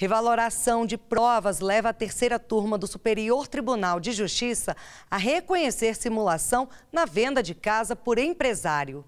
Revaloração de provas leva a terceira turma do Superior Tribunal de Justiça a reconhecer simulação na venda de casa por empresário.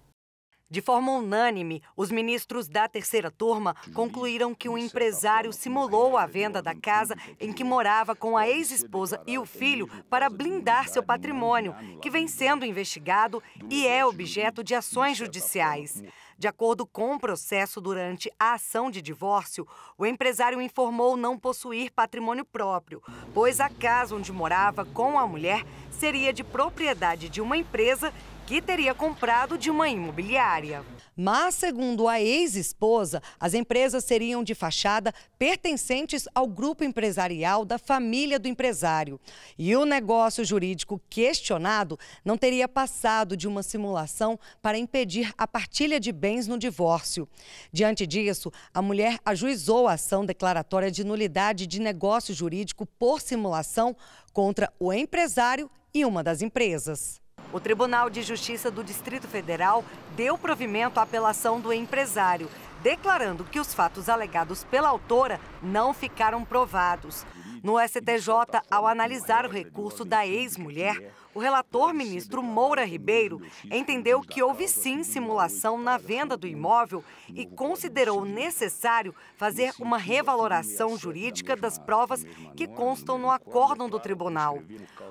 De forma unânime, os ministros da terceira turma concluíram que um empresário simulou a venda da casa em que morava com a ex-esposa e o filho para blindar seu patrimônio, que vem sendo investigado e é objeto de ações judiciais. De acordo com o processo, durante a ação de divórcio, o empresário informou não possuir patrimônio próprio, pois a casa onde morava com a mulher seria de propriedade de uma empresa que teria comprado de uma imobiliária. Mas, segundo a ex-esposa, as empresas seriam de fachada pertencentes ao grupo empresarial da família do empresário. E o negócio jurídico questionado não teria passado de uma simulação para impedir a partilha de bens no divórcio. Diante disso, a mulher ajuizou a ação declaratória de nulidade de negócio jurídico por simulação contra o empresário e uma das empresas. O Tribunal de Justiça do Distrito Federal deu provimento à apelação do empresário, declarando que os fatos alegados pela autora não ficaram provados. No STJ, ao analisar o recurso da ex-mulher, o relator ministro Moura Ribeiro entendeu que houve sim simulação na venda do imóvel e considerou necessário fazer uma revaloração jurídica das provas que constam no acórdão do tribunal.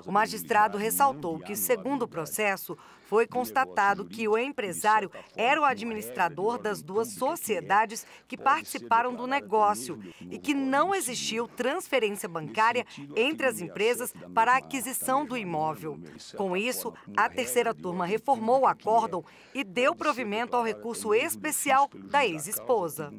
O magistrado ressaltou que, segundo o processo, foi constatado que o empresário era o administrador das duas sociedades que participaram do negócio e que não existiu transferência bancária bancária entre as empresas para a aquisição do é imóvel. Com isso, a terceira turma reformou o acórdão e deu provimento ao recurso especial da ex-esposa.